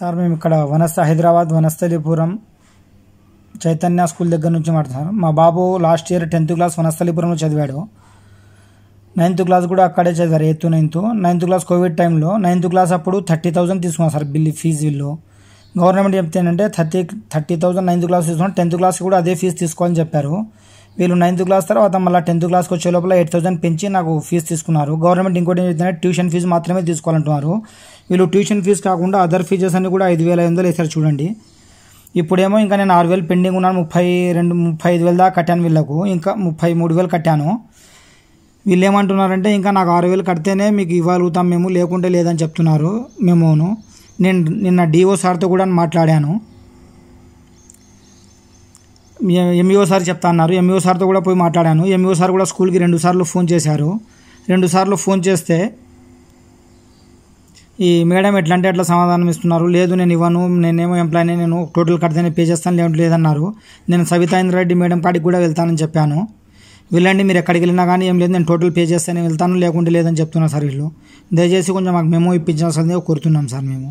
sir మేము ఇక్కడ వనస్థ హైదరాబాద్ వనస్థలిపురం చైతన్య స్కూల్ దగ్గర నుంచి మాట్లాడుతున్నాను మా బాబు లాస్ట్ ఇయర్ టెన్త్ క్లాస్ వనస్థలిపురంలో చదివాడు నైన్త్ క్లాస్ కూడా అక్కడే చదివారు eighth ninth ninth class Covid టైంలో నైన్త్ క్లాస్ అప్పుడు థర్టీ థౌసండ్ తీసుకున్నాం sir bill fee bill government చెప్తే thirty thirty thousand ninth class తీసుకున్నాం టెన్త్ క్లాస్ కూడా అదే ఫీజు తీసుకోవాలని చెప్పారు వీళ్ళు నైన్త్ క్లాస్ తర్వాత మళ్ళీ టెన్త్ క్లాస్కి వచ్చే లోపల ఎయిట్ థౌసండ్ పెంచి నాకు ఫీజు తీసుకున్నారు గవర్నమెంట్ ఇంకోటి ఏంటంటే ట్యూషన్ ఫీజు మాత్రమే తీసుకోవాలంటున్నారు వీళ్ళు ట్యూషన్ ఫీజు కాకుండా అదర్ ఫీజెస్ అన్ని కూడా ఐదు వేల ఐదు వందలు చూడండి ఇప్పుడేమో ఇంకా నేను ఆరు వేలు పెండింగ్ ఉన్నాను ముప్పై రెండు ముప్పై ఐదు వేలు దాకా కట్టాను వీళ్ళకు ఇంకా ముప్పై మూడు వేలు కట్టాను వీళ్ళు ఏమంటున్నారంటే ఇంకా నాకు ఆరు వేలు కడితేనే మీకు ఇవ్వగలుగుతాం మేము లేకుంటే లేదని చెప్తున్నారు మేమోను నేను నిన్న డిఓ సార్తో కూడా మాట్లాడాను ఎంఈఓ సార్ చెప్తా అన్నారు ఎంఈఓ సార్తో కూడా పోయి మాట్లాడాను ఎంఈఓ సార్ కూడా స్కూల్కి రెండు సార్లు ఫోన్ చేశారు రెండు సార్లు ఫోన్ చేస్తే ఈ మేడం ఎట్లా అంటే ఎట్లా సమాధానం ఇస్తున్నారు లేదు నేను ఇవ్వను నేనేమో ఎంప్లాయీ నేను టోటల్ కడితేనే పే చేస్తాను లేదు లేదన్నారు నేను సవితాయింద్ర రెడ్డి మేడం కాడికి కూడా వెళ్తానని చెప్పాను వెళ్ళండి మీరు ఎక్కడికి వెళ్ళినా కానీ ఏం లేదు నేను టోటల్ పే చేస్తానే వెళ్తాను లేకుంటే లేదని చెప్తున్నారు సార్ వీళ్ళు దయచేసి కొంచెం మాకు మేము ఇప్పించాల్సిందిగా కోరుతున్నాం సార్ మేము